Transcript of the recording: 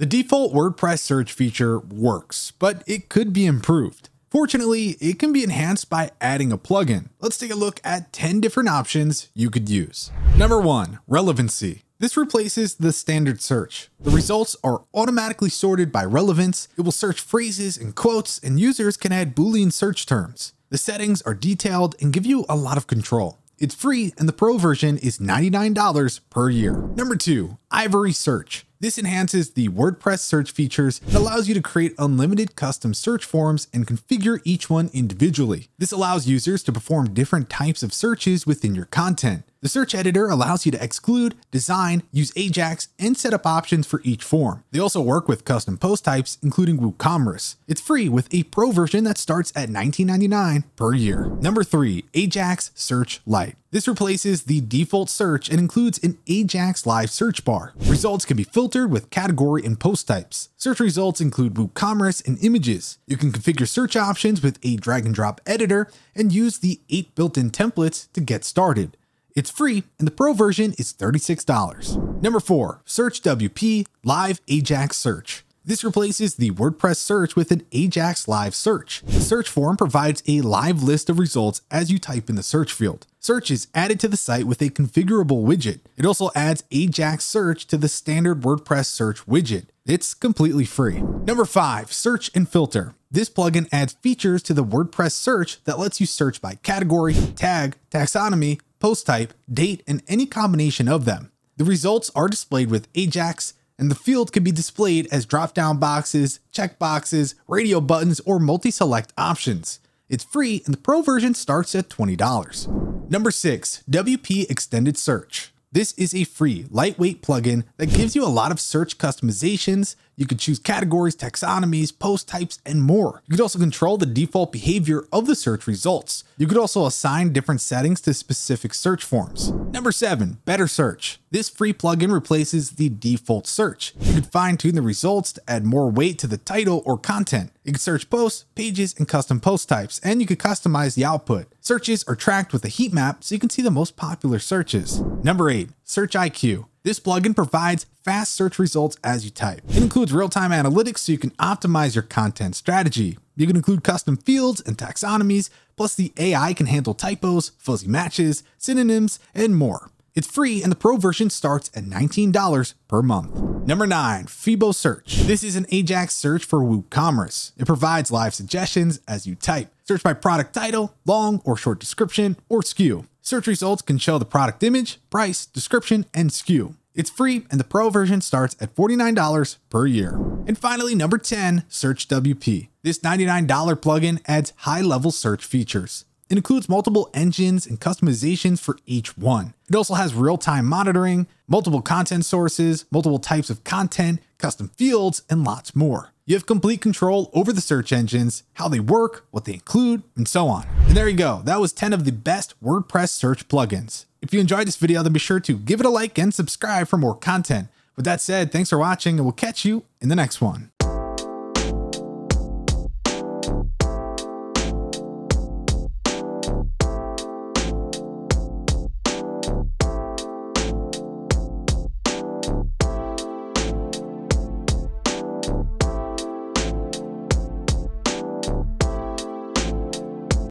The default WordPress search feature works, but it could be improved. Fortunately, it can be enhanced by adding a plugin. Let's take a look at 10 different options you could use. Number one, relevancy. This replaces the standard search. The results are automatically sorted by relevance. It will search phrases and quotes and users can add Boolean search terms. The settings are detailed and give you a lot of control. It's free and the pro version is $99 per year. Number two, Ivory Search. This enhances the WordPress search features and allows you to create unlimited custom search forms and configure each one individually. This allows users to perform different types of searches within your content. The search editor allows you to exclude, design, use Ajax, and set up options for each form. They also work with custom post types, including WooCommerce. It's free with a pro version that starts at $19.99 per year. Number three, Ajax Search Lite. This replaces the default search and includes an Ajax Live search bar. Results can be filtered with category and post types. Search results include WooCommerce and images. You can configure search options with a drag and drop editor and use the eight built-in templates to get started. It's free, and the pro version is $36. Number 4. Search WP Live Ajax Search. This replaces the WordPress search with an Ajax Live search. The search form provides a live list of results as you type in the search field. Search is added to the site with a configurable widget. It also adds Ajax Search to the standard WordPress search widget. It's completely free. Number 5. Search and Filter. This plugin adds features to the WordPress search that lets you search by category, tag, taxonomy, post type, date, and any combination of them. The results are displayed with Ajax, and the field can be displayed as drop-down boxes, checkboxes, radio buttons, or multi-select options. It's free and the pro version starts at $20. Number 6. WP Extended Search. This is a free, lightweight plugin that gives you a lot of search customizations, you can choose categories, taxonomies, post types, and more. You could also control the default behavior of the search results. You could also assign different settings to specific search forms. Number seven, better search. This free plugin replaces the default search. You can fine tune the results to add more weight to the title or content. You can search posts, pages, and custom post types, and you can customize the output. Searches are tracked with a heat map so you can see the most popular searches. Number eight, Search IQ. This plugin provides fast search results as you type. It includes real-time analytics so you can optimize your content strategy. You can include custom fields and taxonomies, plus the AI can handle typos, fuzzy matches, synonyms, and more. It's free and the pro version starts at $19 per month. Number 9. Fibo Search. This is an Ajax search for WooCommerce. It provides live suggestions as you type. Search by product title, long or short description, or SKU. Search results can show the product image, price, description, and SKU. It's free and the pro version starts at $49 per year. And finally, number 10, Search WP. This $99 plugin adds high-level search features. It includes multiple engines and customizations for each one. It also has real-time monitoring, multiple content sources, multiple types of content, custom fields, and lots more. You have complete control over the search engines, how they work, what they include, and so on. And there you go, that was 10 of the best WordPress search plugins. If you enjoyed this video, then be sure to give it a like and subscribe for more content. With that said, thanks for watching and we'll catch you in the next one.